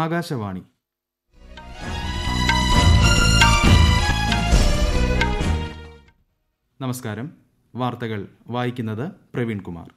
ആകാശവാണി നമസ്കാരം വാർത്തകൾ വായിക്കുന്നത് പ്രവീൺ കുമാർ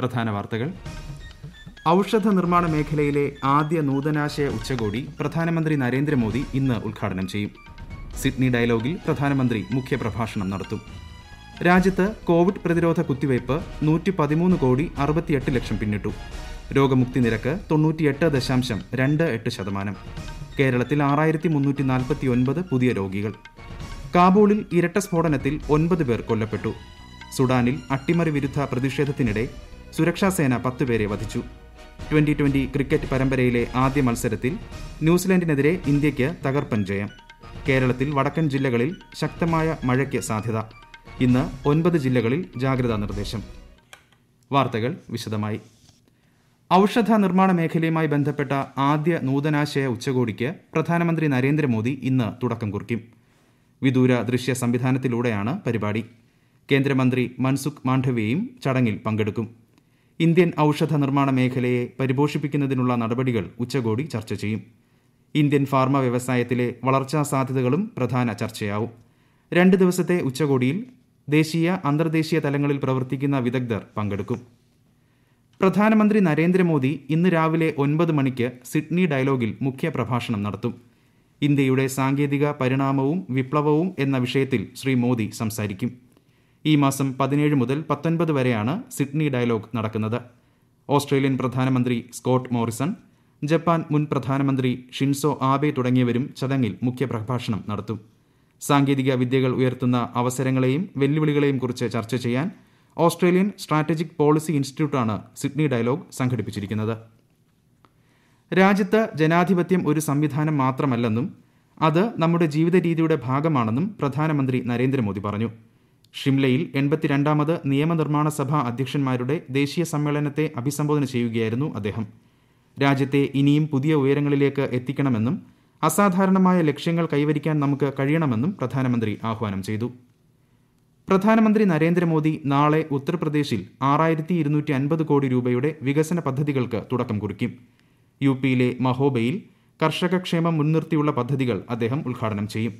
പ്രധാന വാർത്തകൾ ഔഷധ നിർമ്മാണ മേഖലയിലെ ആദ്യ നൂതനാശയ ഉച്ചകോടി പ്രധാനമന്ത്രി നരേന്ദ്രമോദി ഇന്ന് ഉദ്ഘാടനം ചെയ്യും സിഡ്നി ഡയലോഗിൽ പ്രധാനമന്ത്രി മുഖ്യപ്രഭാഷണം നടത്തും രാജ്യത്ത് കോവിഡ് പ്രതിരോധ കുത്തിവയ്പ് നൂറ്റി പതിമൂന്ന് കോടി അറുപത്തിയെട്ട് ലക്ഷം പിന്നിട്ടു രോഗമുക്തി നിരക്ക് തൊണ്ണൂറ്റിയെട്ട് ദശാംശം രണ്ട് എട്ട് ശതമാനം കേരളത്തിൽ ആറായിരത്തി മുന്നൂറ്റി നാൽപ്പത്തി ഒൻപത് പുതിയ രോഗികൾ കാബൂളിൽ ഇരട്ട സ്ഫോടനത്തിൽ ഒൻപത് പേർ കൊല്ലപ്പെട്ടു സുഡാനിൽ അട്ടിമറി വിരുദ്ധ പ്രതിഷേധത്തിനിടെ സുരക്ഷാസേന പത്തുപേരെ വധിച്ചു ട്വന്റി ട്വന്റി ക്രിക്കറ്റ് പരമ്പരയിലെ ആദ്യ മത്സരത്തിൽ ന്യൂസിലൻഡിനെതിരെ ഇന്ത്യയ്ക്ക് തകർപ്പൻ ജയം കേരളത്തിൽ വടക്കൻ ജില്ലകളിൽ ശക്തമായ മഴയ്ക്ക് സാധ്യത ഇന്ന് ഒൻപത് ജില്ലകളിൽ ജാഗ്രതാ നിർദ്ദേശം വാർത്തകൾ വിശദമായി ഔഷധ നിർമ്മാണ മേഖലയുമായി ബന്ധപ്പെട്ട ആദ്യ നൂതനാശയ ഉച്ചകോടിക്ക് പ്രധാനമന്ത്രി നരേന്ദ്രമോദി ഇന്ന് തുടക്കം കുറിക്കും വിദൂര ദൃശ്യ സംവിധാനത്തിലൂടെയാണ് പരിപാടി കേന്ദ്രമന്ത്രി മൻസുഖ് മാണ്ഡവ്യയും ചടങ്ങിൽ പങ്കെടുക്കും ഇന്ത്യൻ ഔഷധ നിർമ്മാണ മേഖലയെ പരിപോഷിപ്പിക്കുന്നതിനുള്ള നടപടികൾ ഉച്ചകോടി ചർച്ച ചെയ്യും ഇന്ത്യൻ ഫാർമ വ്യവസായത്തിലെ വളർച്ചാ സാധ്യതകളും പ്രധാന ചർച്ചയാവും രണ്ട് ദിവസത്തെ ഉച്ചകോടിയിൽ ദേശീയ അന്തർദേശീയ തലങ്ങളിൽ പ്രവർത്തിക്കുന്ന വിദഗ്ധർ പങ്കെടുക്കും പ്രധാനമന്ത്രി നരേന്ദ്രമോദി ഇന്ന് രാവിലെ ഒൻപത് മണിക്ക് സിഡ്നി ഡയലോഗിൽ മുഖ്യ പ്രഭാഷണം നടത്തും ഇന്ത്യയുടെ സാങ്കേതിക പരിണാമവും വിപ്ലവവും എന്ന വിഷയത്തിൽ ശ്രീ മോദി സംസാരിക്കും ഈ മാസം പതിനേഴ് മുതൽ പത്തൊൻപത് വരെയാണ് സിഡ്നി ഡയലോഗ് നടക്കുന്നത് ഓസ്ട്രേലിയൻ പ്രധാനമന്ത്രി സ്കോട്ട് മോറിസൺ ജപ്പാൻ മുൻ പ്രധാനമന്ത്രി ഷിൻസോ ആബെ തുടങ്ങിയവരും ചടങ്ങിൽ മുഖ്യപ്രഭാഷണം നടത്തും സാങ്കേതിക വിദ്യകൾ ഉയർത്തുന്ന അവസരങ്ങളെയും വെല്ലുവിളികളെയും കുറിച്ച് ചർച്ച ചെയ്യാൻ ഓസ്ട്രേലിയൻ സ്ട്രാറ്റജിക് പോളിസി ഇൻസ്റ്റിറ്റ്യൂട്ടാണ് സിഡ്നി ഡയലോഗ് സംഘടിപ്പിച്ചിരിക്കുന്നത് രാജ്യത്ത് ജനാധിപത്യം ഒരു സംവിധാനം മാത്രമല്ലെന്നും അത് നമ്മുടെ ജീവിത രീതിയുടെ ഭാഗമാണെന്നും പ്രധാനമന്ത്രി നരേന്ദ്രമോദി പറഞ്ഞു ഷിംലയിൽ എൺപത്തിരണ്ടാമത് നിയമനിർമ്മാണ സഭാ അധ്യക്ഷന്മാരുടെ ദേശീയ സമ്മേളനത്തെ അഭിസംബോധന ചെയ്യുകയായിരുന്നു അദ്ദേഹം രാജ്യത്തെ ഇനിയും പുതിയ ഉയരങ്ങളിലേക്ക് എത്തിക്കണമെന്നും അസാധാരണമായ ലക്ഷ്യങ്ങൾ കൈവരിക്കാൻ നമുക്ക് കഴിയണമെന്നും പ്രധാനമന്ത്രി ആഹ്വാനം ചെയ്തു പ്രധാനമന്ത്രി നരേന്ദ്രമോദി നാളെ ഉത്തർപ്രദേശിൽ ആറായിരത്തി ഇരുന്നൂറ്റി അൻപത് കോടി രൂപയുടെ വികസന പദ്ധതികൾക്ക് തുടക്കം കുറിക്കും യു പിയിലെ മഹോബയിൽ കർഷകക്ഷേമം മുൻനിർത്തിയുള്ള പദ്ധതികൾ അദ്ദേഹം ഉദ്ഘാടനം ചെയ്യും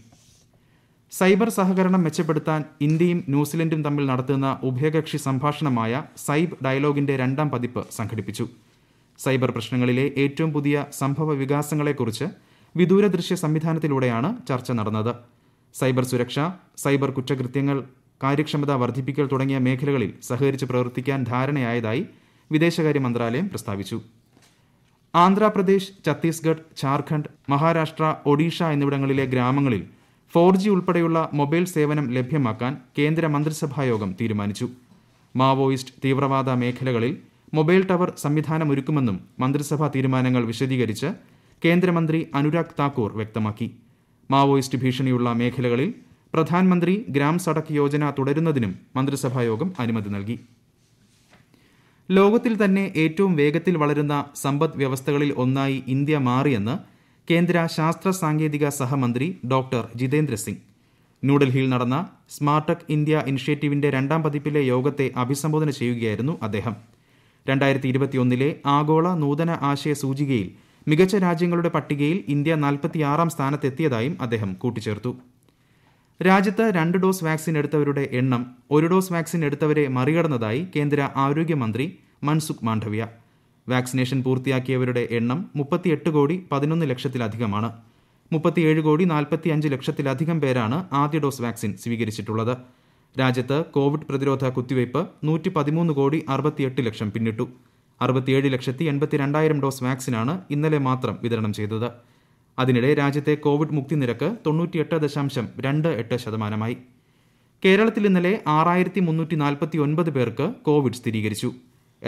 സൈബർ സഹകരണം മെച്ചപ്പെടുത്താൻ ഇന്ത്യയും ന്യൂസിലൻഡും തമ്മിൽ നടത്തുന്ന ഉഭയകക്ഷി സംഭാഷണമായ സൈബ് ഡയലോഗിന്റെ രണ്ടാം പതിപ്പ് സംഘടിപ്പിച്ചു സൈബർ പ്രശ്നങ്ങളിലെ ഏറ്റവും പുതിയ സംഭവ വികാസങ്ങളെക്കുറിച്ച് വിദൂര ദൃശ്യ സംവിധാനത്തിലൂടെയാണ് ചർച്ച നടന്നത് സൈബർ സുരക്ഷ സൈബർ കുറ്റകൃത്യങ്ങൾ കാര്യക്ഷമത വർദ്ധിപ്പിക്കൽ തുടങ്ങിയ മേഖലകളിൽ സഹകരിച്ച് പ്രവർത്തിക്കാൻ ധാരണയായതായി വിദേശകാര്യ മന്ത്രാലയം പ്രസ്താവിച്ചു ആന്ധ്രാപ്രദേശ് ഛത്തീസ്ഗഡ് ഝാർഖണ്ഡ് മഹാരാഷ്ട്ര ഒഡീഷ എന്നിവിടങ്ങളിലെ ഗ്രാമങ്ങളിൽ ഫോർ ജി ഉൾപ്പെടെയുള്ള മൊബൈൽ സേവനം ലഭ്യമാക്കാൻ കേന്ദ്ര മന്ത്രിസഭായോഗം തീരുമാനിച്ചു മാവോയിസ്റ്റ് തീവ്രവാദ മേഖലകളിൽ മൊബൈൽ ടവർ സംവിധാനമൊരുക്കുമെന്നും മന്ത്രിസഭാ തീരുമാനങ്ങൾ വിശദീകരിച്ച് കേന്ദ്രമന്ത്രി അനുരാഗ് താക്കൂർ വ്യക്തമാക്കി മാവോയിസ്റ്റ് ഭീഷണിയുള്ള മേഖലകളിൽ പ്രധാൻമന്ത്രി ഗ്രാം സടക്ക് യോജന തുടരുന്നതിനും മന്ത്രിസഭായോഗം അനുമതി നൽകി ലോകത്തിൽ തന്നെ ഏറ്റവും വേഗത്തിൽ വളരുന്ന സമ്പദ് വ്യവസ്ഥകളിൽ ഒന്നായി ഇന്ത്യ മാറിയെന്ന് കേന്ദ്ര ശാസ്ത്ര സാങ്കേതിക സഹമന്ത്രി ഡോക്ടർ ജിതേന്ദ്ര സിംഗ് ന്യൂഡൽഹിയിൽ നടന്ന സ്മാർട്ടക് ഇന്ത്യ ഇനിഷ്യേറ്റീവിന്റെ രണ്ടാം പതിപ്പിലെ യോഗത്തെ അഭിസംബോധന ചെയ്യുകയായിരുന്നു അദ്ദേഹം രണ്ടായിരത്തി ഇരുപത്തിയൊന്നിലെ ആഗോള നൂതന ആശയ സൂചികയിൽ മികച്ച രാജ്യങ്ങളുടെ പട്ടികയിൽ ഇന്ത്യ നാൽപ്പത്തിയാറാം സ്ഥാനത്തെത്തിയതായും അദ്ദേഹം കൂട്ടിച്ചേർത്തു രാജ്യത്ത് രണ്ട് ഡോസ് വാക്സിൻ എടുത്തവരുടെ എണ്ണം ഒരു ഡോസ് വാക്സിൻ എടുത്തവരെ മറികടന്നതായി കേന്ദ്ര ആരോഗ്യമന്ത്രി മൻസുഖ് മാണ്ഡവ്യ വാക്സിനേഷൻ പൂർത്തിയാക്കിയവരുടെ എണ്ണം മുപ്പത്തിയെട്ട് കോടി പതിനൊന്ന് ലക്ഷത്തിലധികമാണ് മുപ്പത്തിയേഴ് കോടി നാൽപ്പത്തിയഞ്ച് ലക്ഷത്തിലധികം പേരാണ് ആദ്യ ഡോസ് വാക്സിൻ സ്വീകരിച്ചിട്ടുള്ളത് രാജ്യത്ത് കോവിഡ് പ്രതിരോധ കുത്തിവയ്പ് നൂറ്റി പതിമൂന്ന് കോടി അറുപത്തിയെട്ട് ലക്ഷം പിന്നിട്ടു അറുപത്തിയേഴ് ലക്ഷത്തി എൺപത്തി രണ്ടായിരം ഡോസ് വാക്സിനാണ് ഇന്നലെ മാത്രം വിതരണം ചെയ്തത് അതിനിടെ രാജ്യത്തെ കോവിഡ് മുക്തി നിരക്ക് തൊണ്ണൂറ്റിയെട്ട് ദശാംശം രണ്ട് എട്ട് ശതമാനമായി കേരളത്തിൽ ഇന്നലെ ആറായിരത്തി മുന്നൂറ്റി നാൽപ്പത്തി ഒൻപത് പേർക്ക് കോവിഡ് സ്ഥിരീകരിച്ചു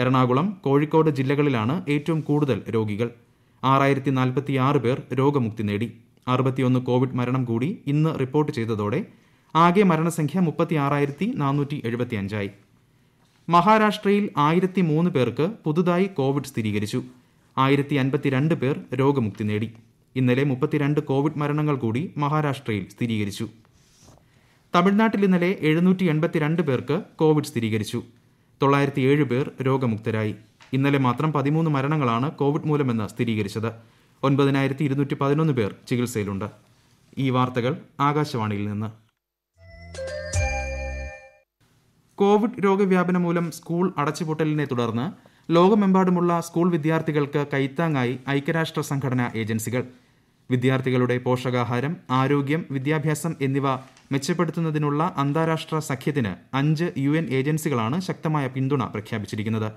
എറണാകുളം കോഴിക്കോട് ജില്ലകളിലാണ് ഏറ്റവും കൂടുതൽ രോഗികൾ ആറായിരത്തി നാൽപ്പത്തിയാറ് പേർ രോഗമുക്തി നേടി അറുപത്തിയൊന്ന് കോവിഡ് മരണം കൂടി ഇന്ന് റിപ്പോർട്ട് ചെയ്തതോടെ ആകെ മരണസംഖ്യ മുപ്പത്തി ആറായിരത്തി നാനൂറ്റി എഴുപത്തിയഞ്ചായി മഹാരാഷ്ട്രയിൽ ആയിരത്തി മൂന്ന് പേർക്ക് പുതുതായി കോവിഡ് സ്ഥിരീകരിച്ചു ആയിരത്തി അൻപത്തിരണ്ട് പേർ രോഗമുക്തി നേടി ഇന്നലെ മുപ്പത്തിരണ്ട് കോവിഡ് മരണങ്ങൾ കൂടി മഹാരാഷ്ട്രയിൽ സ്ഥിരീകരിച്ചു തമിഴ്നാട്ടിൽ ഇന്നലെ എഴുന്നൂറ്റി എൺപത്തിരണ്ട് പേർക്ക് കോവിഡ് സ്ഥിരീകരിച്ചു തൊള്ളായിരത്തി ഏഴ് പേർ രോഗമുക്തരായി ഇന്നലെ മാത്രം പതിമൂന്ന് മരണങ്ങളാണ് കോവിഡ് മൂലമെന്ന് സ്ഥിരീകരിച്ചത് ഒൻപതിനായിരത്തി ഇരുന്നൂറ്റി പതിനൊന്ന് പേർ ചികിത്സയിലുണ്ട് ഈ വാർത്തകൾ ആകാശവാണിയിൽ നിന്ന് കോവിഡ് രോഗവ്യാപനം മൂലം സ്കൂൾ അടച്ചുപൂട്ടലിനെ തുടർന്ന് ലോകമെമ്പാടുമുള്ള സ്കൂൾ വിദ്യാർത്ഥികൾക്ക് കൈത്താങ്ങായി ഐക്യരാഷ്ട്ര സംഘടന ഏജൻസികൾ വിദ്യാർത്ഥികളുടെ പോഷകാഹാരം ആരോഗ്യം വിദ്യാഭ്യാസം എന്നിവ മെച്ചപ്പെടുത്തുന്നതിനുള്ള അന്താരാഷ്ട്ര സഖ്യത്തിന് അഞ്ച് യു എൻ ഏജൻസികളാണ് ശക്തമായ പിന്തുണ പ്രഖ്യാപിച്ചിരിക്കുന്നത്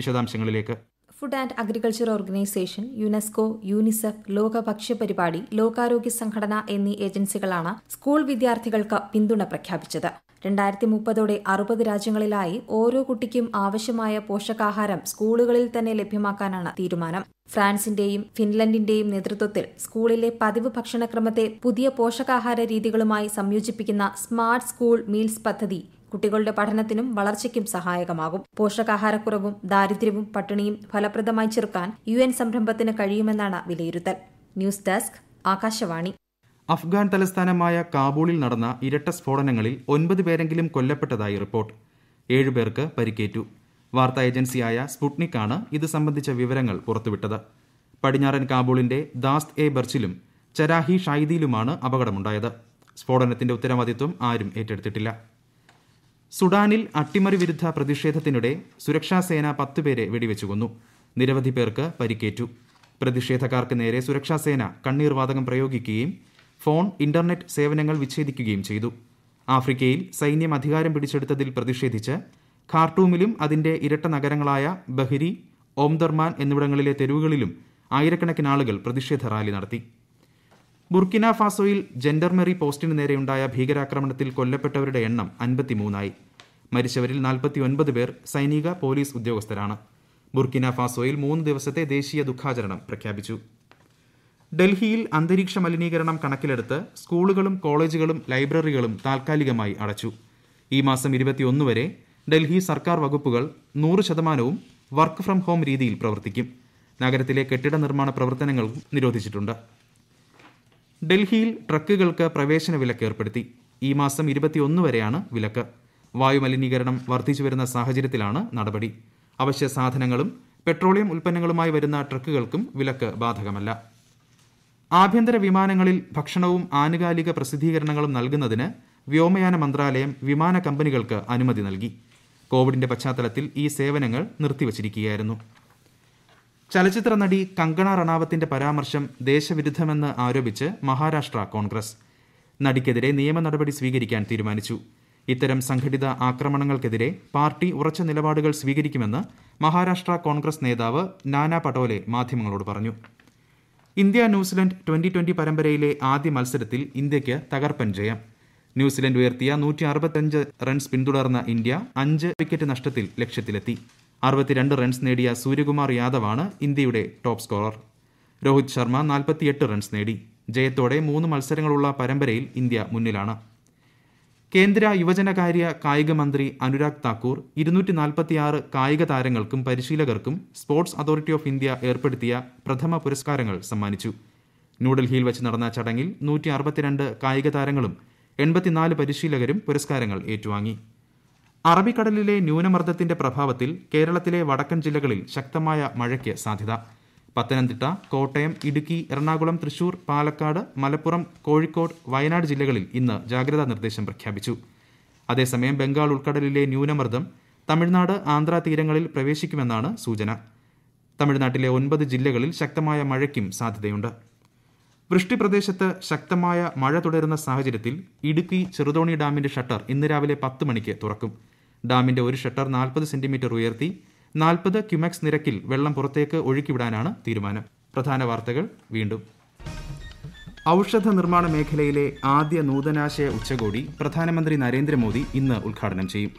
വിശദാംശങ്ങളിലേക്ക് food and agriculture organisation UNESCO UNICEF ലോക ഭക്ഷ്യപരിപാടി ലോകാരോഗ്യ സംഘടന എന്നീ ഏജൻസികളാണ് സ്കൂൾ വിദ്യാർത്ഥികൾക്ക് പിന്തുണ പ്രഖ്യാപിച്ചത് രണ്ടായിരത്തി മുപ്പതോടെ അറുപത് രാജ്യങ്ങളിലായി ഓരോ കുട്ടിക്കും ആവശ്യമായ പോഷകാഹാരം സ്കൂളുകളിൽ തന്നെ ലഭ്യമാക്കാനാണ് തീരുമാനം ഫ്രാൻസിന്റെയും ഫിൻലൻഡിന്റെയും നേതൃത്വത്തിൽ സ്കൂളിലെ പതിവ് ഭക്ഷണക്രമത്തെ പുതിയ പോഷകാഹാര രീതികളുമായി സംയോജിപ്പിക്കുന്ന സ്മാർട്ട് സ്കൂൾ മീൽസ് പദ്ധതി കുട്ടികളുടെ പഠനത്തിനും വളർച്ചയ്ക്കും സഹായകമാകും പോഷകാഹാരക്കുറവും ദാരിദ്ര്യവും പട്ടിണിയും ഫലപ്രദമായി ചെറുക്കാൻ യു സംരംഭത്തിന് കഴിയുമെന്നാണ് വിലയിരുത്തൽ ന്യൂസ് ഡെസ്ക് ആകാശവാണി അഫ്ഗാൻ തലസ്ഥാനമായ കാബൂളിൽ നടന്ന ഇരട്ട സ്ഫോടനങ്ങളിൽ ഒൻപത് പേരെങ്കിലും കൊല്ലപ്പെട്ടതായി റിപ്പോർട്ട് ഏഴുപേർക്ക് പരിക്കേറ്റു വാർത്താ ഏജൻസിയായ സ്പുട്നിക് ആണ് ഇത് സംബന്ധിച്ച വിവരങ്ങൾ പുറത്തുവിട്ടത് പടിഞ്ഞാറൻ കാബൂളിന്റെ ദാസ്ത് എ ബർച്ചിലും ചരാഹി ഷായിദിയിലുമാണ് അപകടമുണ്ടായത് സ്ഫോടനത്തിന്റെ ഉത്തരവാദിത്വം ആരും ഏറ്റെടുത്തിട്ടില്ല സുഡാനിൽ അട്ടിമറി വിരുദ്ധ പ്രതിഷേധത്തിനിടെ സുരക്ഷാസേന പത്തുപേരെ വെടിവെച്ചു കൊന്നു നിരവധി പേർക്ക് പരിക്കേറ്റു പ്രതിഷേധക്കാർക്ക് നേരെ സുരക്ഷാസേന കണ്ണീർവാതകം പ്രയോഗിക്കുകയും ഫോൺ ഇന്റർനെറ്റ് സേവനങ്ങൾ വിച്ഛേദിക്കുകയും ചെയ്തു ആഫ്രിക്കയിൽ സൈന്യം അധികാരം പിടിച്ചെടുത്തതിൽ പ്രതിഷേധിച്ച് ഖാർട്ടൂമിലും അതിന്റെ ഇരട്ട നഗരങ്ങളായ ബഹിരി ഓംദർമാൻ എന്നിവിടങ്ങളിലെ തെരുവുകളിലും ആയിരക്കണക്കിന് ആളുകൾ പ്രതിഷേധ റാലി നടത്തി ബുർക്കിന ഫാസോയിൽ ജെൻഡർമെറി പോസ്റ്റിന് നേരെയുണ്ടായ ഭീകരാക്രമണത്തിൽ കൊല്ലപ്പെട്ടവരുടെ എണ്ണം അൻപത്തിമൂന്നായി മരിച്ചവരിൽ നാൽപ്പത്തിയൊൻപത് പേർ സൈനിക പോലീസ് ഉദ്യോഗസ്ഥരാണ് ബുർക്കിന ഫാസോയിൽ മൂന്ന് ദിവസത്തെ ദേശീയ ദുഃഖാചരണം പ്രഖ്യാപിച്ചു ഡൽഹിയിൽ അന്തരീക്ഷ മലിനീകരണം കണക്കിലെടുത്ത് സ്കൂളുകളും കോളേജുകളും ലൈബ്രറികളും താൽക്കാലികമായി അടച്ചു ഈ മാസം ഇരുപത്തിയൊന്ന് വരെ ഡൽഹി സർക്കാർ വകുപ്പുകൾ നൂറ് ശതമാനവും വർക്ക് ഫ്രം ഹോം രീതിയിൽ പ്രവർത്തിക്കും നഗരത്തിലെ കെട്ടിട നിർമ്മാണ പ്രവർത്തനങ്ങളും നിരോധിച്ചിട്ടുണ്ട് ഡൽഹിയിൽ ട്രക്കുകൾക്ക് പ്രവേശന വിലക്ക് ഏർപ്പെടുത്തി ഈ മാസം ഇരുപത്തിയൊന്ന് വരെയാണ് വിലക്ക് വായുമലിനീകരണം വർദ്ധിച്ചു വരുന്ന സാഹചര്യത്തിലാണ് നടപടി അവശ്യ സാധനങ്ങളും പെട്രോളിയം ഉൽപ്പന്നങ്ങളുമായി വരുന്ന ട്രക്കുകൾക്കും വിലക്ക് ബാധകമല്ല ആഭ്യന്തര വിമാനങ്ങളിൽ ഭക്ഷണവും ആനുകാലിക പ്രസിദ്ധീകരണങ്ങളും നൽകുന്നതിന് വ്യോമയാന മന്ത്രാലയം വിമാന കമ്പനികൾക്ക് അനുമതി നൽകി കോവിഡിന്റെ പശ്ചാത്തലത്തിൽ ഈ സേവനങ്ങൾ നിർത്തിവച്ചിരിക്കുകയായിരുന്നു ചലച്ചിത്ര നടി കങ്കണ റണാവത്തിന്റെ പരാമർശം ദേശവിരുദ്ധമെന്ന് ആരോപിച്ച് മഹാരാഷ്ട്ര കോൺഗ്രസ് നടിക്കെതിരെ നിയമ നടപടി സ്വീകരിക്കാൻ തീരുമാനിച്ചു ഇത്തരം സംഘടിത ആക്രമണങ്ങൾക്കെതിരെ പാർട്ടി ഉറച്ച നിലപാടുകൾ സ്വീകരിക്കുമെന്ന് മഹാരാഷ്ട്ര കോൺഗ്രസ് നേതാവ് നാനാ പട്ടോലെ മാധ്യമങ്ങളോട് പറഞ്ഞു ഇന്ത്യ ന്യൂസിലൻഡ് ട്വന്റി ട്വന്റി പരമ്പരയിലെ ആദ്യ മത്സരത്തിൽ ഇന്ത്യയ്ക്ക് തകർപ്പൻ ജയം ന്യൂസിലൻഡ് ഉയർത്തിയ നൂറ്റി അറുപത്തഞ്ച് റൺസ് പിന്തുടർന്ന ഇന്ത്യ അഞ്ച് വിക്കറ്റ് നഷ്ടത്തിൽ ലക്ഷ്യത്തിലെത്തി അറുപത്തിരണ്ട് റൺസ് നേടിയ സൂര്യകുമാർ യാദവാണ് ഇന്ത്യയുടെ ടോപ്പ് സ്കോറർ രോഹിത് ശർമ്മ നാൽപ്പത്തിയെട്ട് റൺസ് നേടി ജയത്തോടെ മൂന്ന് മത്സരങ്ങളുള്ള പരമ്പരയിൽ ഇന്ത്യ മുന്നിലാണ് കേന്ദ്ര യുവജനകാര്യ കായിക മന്ത്രി അനുരാഗ് താക്കൂർ ഇരുന്നൂറ്റി നാൽപ്പത്തിയാറ് കായിക താരങ്ങൾക്കും പരിശീലകർക്കും സ്പോർട്സ് അതോറിറ്റി ഓഫ് ഇന്ത്യ ഏർപ്പെടുത്തിയ പ്രഥമ പുരസ്കാരങ്ങൾ സമ്മാനിച്ചു ന്യൂഡൽഹിയിൽ വച്ച് നടന്ന ചടങ്ങിൽ നൂറ്റി അറുപത്തിരണ്ട് കായിക താരങ്ങളും എൺപത്തിനാല് പരിശീലകരും പുരസ്കാരങ്ങൾ ഏറ്റുവാങ്ങി അറബിക്കടലിലെ ന്യൂനമർദ്ദത്തിന്റെ പ്രഭാവത്തിൽ കേരളത്തിലെ വടക്കൻ ജില്ലകളിൽ ശക്തമായ മഴയ്ക്ക് സാധ്യത പത്തനംതിട്ട കോട്ടയം ഇടുക്കി എറണാകുളം തൃശൂർ പാലക്കാട് മലപ്പുറം കോഴിക്കോട് വയനാട് ജില്ലകളിൽ ഇന്ന് ജാഗ്രതാ നിർദ്ദേശം പ്രഖ്യാപിച്ചു അതേസമയം ബംഗാൾ ഉൾക്കടലിലെ ന്യൂനമർദ്ദം തമിഴ്നാട് ആന്ധ്ര തീരങ്ങളിൽ പ്രവേശിക്കുമെന്നാണ് സൂചന തമിഴ്നാട്ടിലെ ഒൻപത് ജില്ലകളിൽ ശക്തമായ മഴയ്ക്കും സാധ്യതയുണ്ട് വൃഷ്ടിപ്രദേശത്ത് ശക്തമായ മഴ തുടരുന്ന സാഹചര്യത്തിൽ ഇടുക്കി ചെറുതോണി ഡാമിന്റെ ഷട്ടർ ഇന്ന് രാവിലെ പത്ത് മണിക്ക് തുറക്കും ഡാമിന്റെ ഒരു ഷട്ടർ നാൽപ്പത് സെന്റിമീറ്റർ ഉയർത്തി നാൽപ്പത് ക്യുമെക്സ് നിരക്കിൽ വെള്ളം പുറത്തേക്ക് ഒഴുക്കിവിടാനാണ് തീരുമാനം പ്രധാന വാർത്തകൾ വീണ്ടും ഔഷധ നിർമ്മാണ മേഖലയിലെ ആദ്യ നൂതനാശയ ഉച്ചകോടി പ്രധാനമന്ത്രി നരേന്ദ്രമോദി ഇന്ന് ഉദ്ഘാടനം ചെയ്യും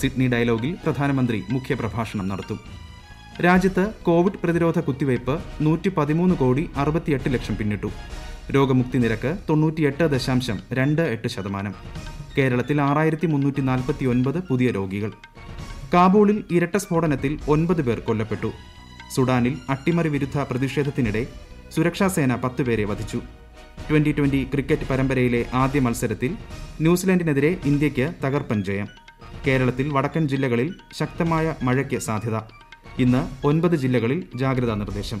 സിഡ്നി ഡയലോഗിൽ പ്രധാനമന്ത്രി മുഖ്യപ്രഭാഷണം നടത്തും രാജ്യത്ത് കോവിഡ് പ്രതിരോധ കുത്തിവയ്പ് നൂറ്റി പതിമൂന്ന് കോടി അറുപത്തിയെട്ട് ലക്ഷം പിന്നിട്ടു രോഗമുക്തി നിരക്ക് തൊണ്ണൂറ്റിയെട്ട് ദശാംശം രണ്ട് എട്ട് ശതമാനം കേരളത്തിൽ ആറായിരത്തി മുന്നൂറ്റി നാൽപ്പത്തി ഒൻപത് പുതിയ രോഗികൾ കാബൂളിൽ ഇരട്ട സ്ഫോടനത്തിൽ ഒൻപത് പേർ കൊല്ലപ്പെട്ടു സുഡാനിൽ അട്ടിമറി വിരുദ്ധ പ്രതിഷേധത്തിനിടെ സുരക്ഷാസേന പത്തുപേരെ വധിച്ചു ട്വന്റി ട്വന്റി ക്രിക്കറ്റ് പരമ്പരയിലെ ആദ്യ മത്സരത്തിൽ ന്യൂസിലൻഡിനെതിരെ ഇന്ത്യയ്ക്ക് തകർപ്പൻ ജയം കേരളത്തിൽ വടക്കൻ ജില്ലകളിൽ ശക്തമായ മഴയ്ക്ക് സാധ്യത ഇന്ന് ഒൻപത് ജില്ലകളിൽ ജാഗ്രതാ നിർദ്ദേശം